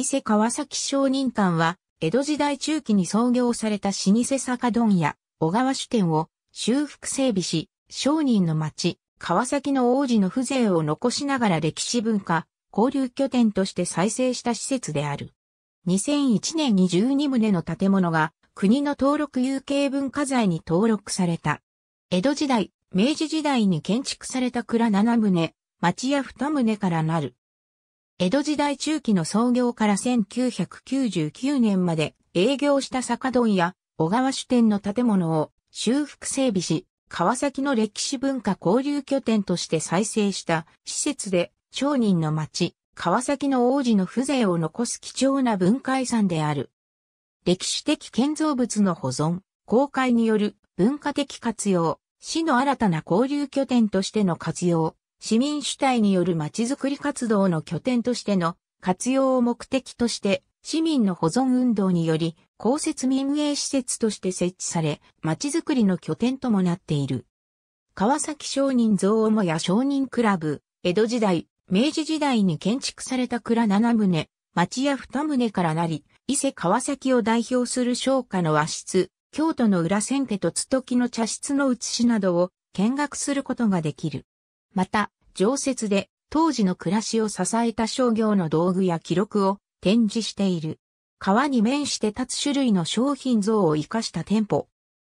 伊勢川崎商人館は、江戸時代中期に創業された老舗酒問屋、小川酒店を修復整備し、商人の町、川崎の王子の風情を残しながら歴史文化、交流拠点として再生した施設である。2001年に12棟の建物が国の登録有形文化財に登録された。江戸時代、明治時代に建築された蔵7棟、町屋2棟からなる。江戸時代中期の創業から1999年まで営業した酒丼や小川酒店の建物を修復整備し、川崎の歴史文化交流拠点として再生した施設で商人の町、川崎の王子の風情を残す貴重な文化遺産である。歴史的建造物の保存、公開による文化的活用、市の新たな交流拠点としての活用、市民主体によるまちづくり活動の拠点としての活用を目的として市民の保存運動により公設民営施設として設置され、まちづくりの拠点ともなっている。川崎商人像母や商人クラブ、江戸時代、明治時代に建築された蔵7棟、町屋2棟からなり、伊勢川崎を代表する商家の和室、京都の裏千家と津時の茶室の写しなどを見学することができる。また、常設で当時の暮らしを支えた商業の道具や記録を展示している。川に面して立つ種類の商品像を活かした店舗。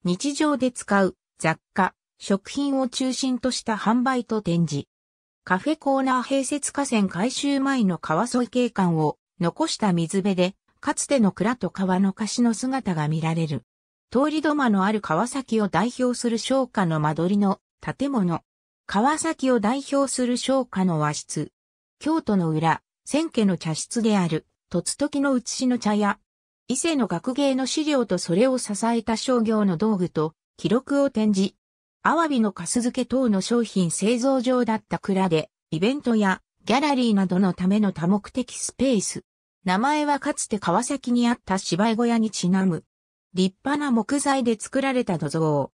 日常で使う雑貨、食品を中心とした販売と展示。カフェコーナー併設河川改修前の川沿い景観を残した水辺で、かつての蔵と川の貸しの姿が見られる。通り土間のある川崎を代表する商家の間取りの建物。川崎を代表する商家の和室。京都の裏、千家の茶室である、とつときの写しの茶屋。伊勢の学芸の資料とそれを支えた商業の道具と、記録を展示。アワビの粕漬け等の商品製造場だった蔵で、イベントやギャラリーなどのための多目的スペース。名前はかつて川崎にあった芝居小屋にちなむ。立派な木材で作られた土蔵。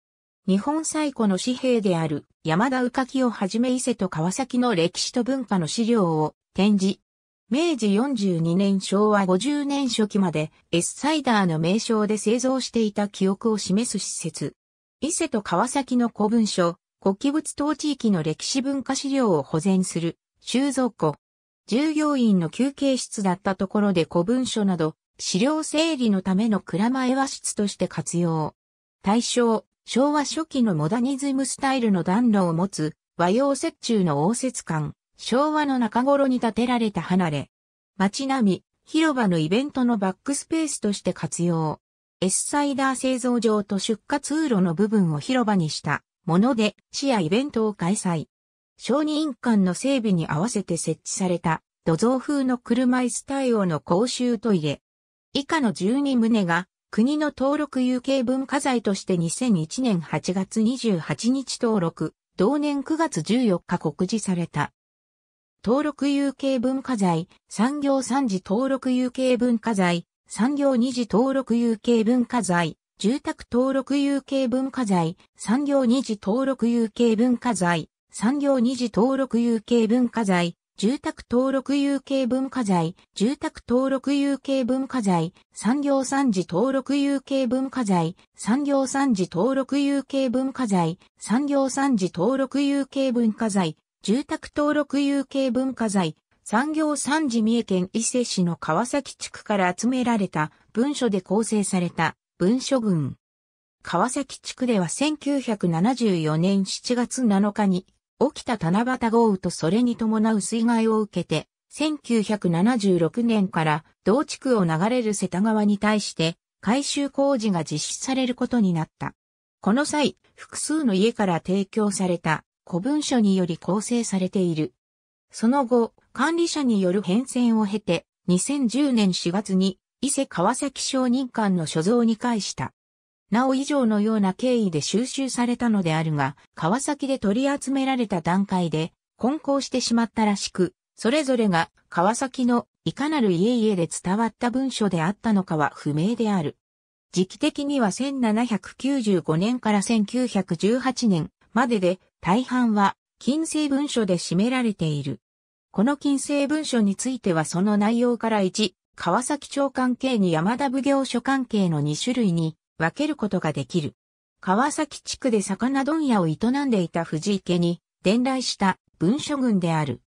日本最古の紙幣である山田浮きをはじめ伊勢と川崎の歴史と文化の資料を展示。明治42年昭和50年初期まで S サイダーの名称で製造していた記憶を示す施設。伊勢と川崎の古文書、古記物等地域の歴史文化資料を保全する収蔵庫。従業員の休憩室だったところで古文書など資料整理のための蔵前和室として活用。大正昭和初期のモダニズムスタイルの暖炉を持つ和洋折衷の応接館、昭和の中頃に建てられた離れ。街並み、広場のイベントのバックスペースとして活用。エスサイダー製造場と出荷通路の部分を広場にしたもので市やイベントを開催。小児院館の整備に合わせて設置された土蔵風の車椅子対応の公衆トイレ。以下の12棟が国の登録有形文化財として2001年8月28日登録、同年9月14日告示された。登録有形文化財、産業三次登録有形文化財、産業二次登録有形文化財、住宅登録有形文化財、産業二次登録有形文化財、産業二次登録有形文化財、住宅登録有形文化財、住宅登録有形文化財、産業産地登録有形文化財、産業産地登録有形文化財、産業産地登録有形文化財、住宅登録有形文化財、産業産地三重県伊勢市の川崎地区から集められた文書で構成された文書群。川崎地区では1974年7月7日に起きた七夕豪雨とそれに伴う水害を受けて、1976年から同地区を流れる瀬田川に対して改修工事が実施されることになった。この際、複数の家から提供された古文書により構成されている。その後、管理者による変遷を経て、2010年4月に伊勢川崎商人館の所蔵に返した。なお以上のような経緯で収集されたのであるが、川崎で取り集められた段階で、混交してしまったらしく、それぞれが川崎のいかなる家々で伝わった文書であったのかは不明である。時期的には1795年から1918年までで大半は近世文書で占められている。この近世文書についてはその内容から1、川崎町関係に山田奉行所関係の2種類に分けることができる。川崎地区で魚問屋を営んでいた藤池に伝来した文書群である。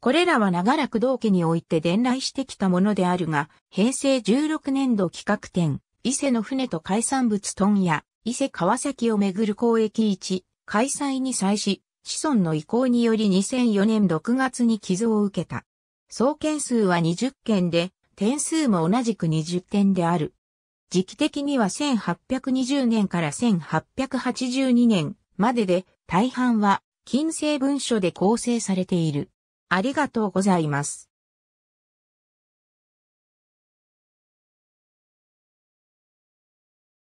これらは長らく同家において伝来してきたものであるが、平成16年度企画展、伊勢の船と海産物問屋、伊勢川崎をめぐる交易一、開催に際し、子孫の意向により2004年6月に寄贈を受けた。総件数は20件で、点数も同じく20点である。時期的には1820年から1882年までで大半は近世文書で構成されている。ありがとうございます。